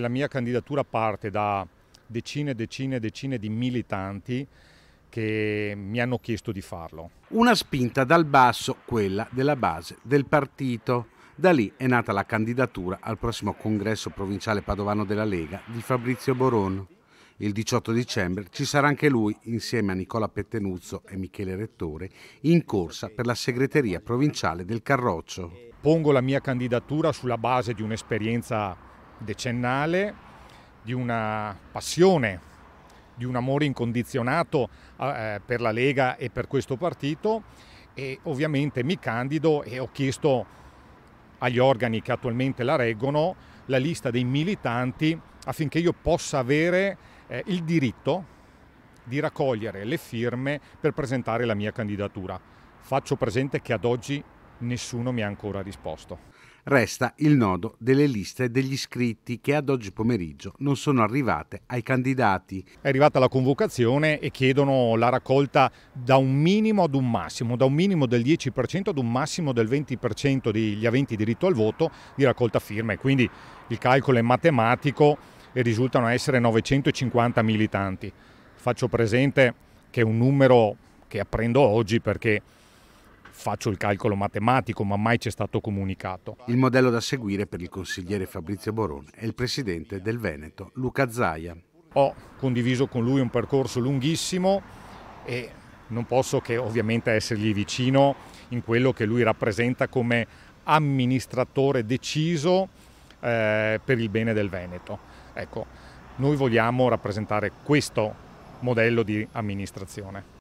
La mia candidatura parte da decine e decine e decine di militanti che mi hanno chiesto di farlo. Una spinta dal basso, quella della base del partito. Da lì è nata la candidatura al prossimo congresso provinciale padovano della Lega di Fabrizio Boron. Il 18 dicembre ci sarà anche lui, insieme a Nicola Pettenuzzo e Michele Rettore, in corsa per la segreteria provinciale del Carroccio. Pongo la mia candidatura sulla base di un'esperienza decennale, di una passione, di un amore incondizionato eh, eh, per la Lega e per questo partito e ovviamente mi candido e ho chiesto agli organi che attualmente la reggono la lista dei militanti affinché io possa avere eh, il diritto di raccogliere le firme per presentare la mia candidatura. Faccio presente che ad oggi nessuno mi ha ancora risposto resta il nodo delle liste degli iscritti che ad oggi pomeriggio non sono arrivate ai candidati. È arrivata la convocazione e chiedono la raccolta da un minimo ad un massimo, da un minimo del 10% ad un massimo del 20% degli aventi diritto al voto di raccolta firme. Quindi il calcolo è matematico e risultano essere 950 militanti. Faccio presente che è un numero che apprendo oggi perché Faccio il calcolo matematico, ma mai c'è stato comunicato. Il modello da seguire per il consigliere Fabrizio Boron è il presidente del Veneto, Luca Zaia. Ho condiviso con lui un percorso lunghissimo e non posso che ovviamente essergli vicino in quello che lui rappresenta come amministratore deciso eh, per il bene del Veneto. Ecco, noi vogliamo rappresentare questo modello di amministrazione.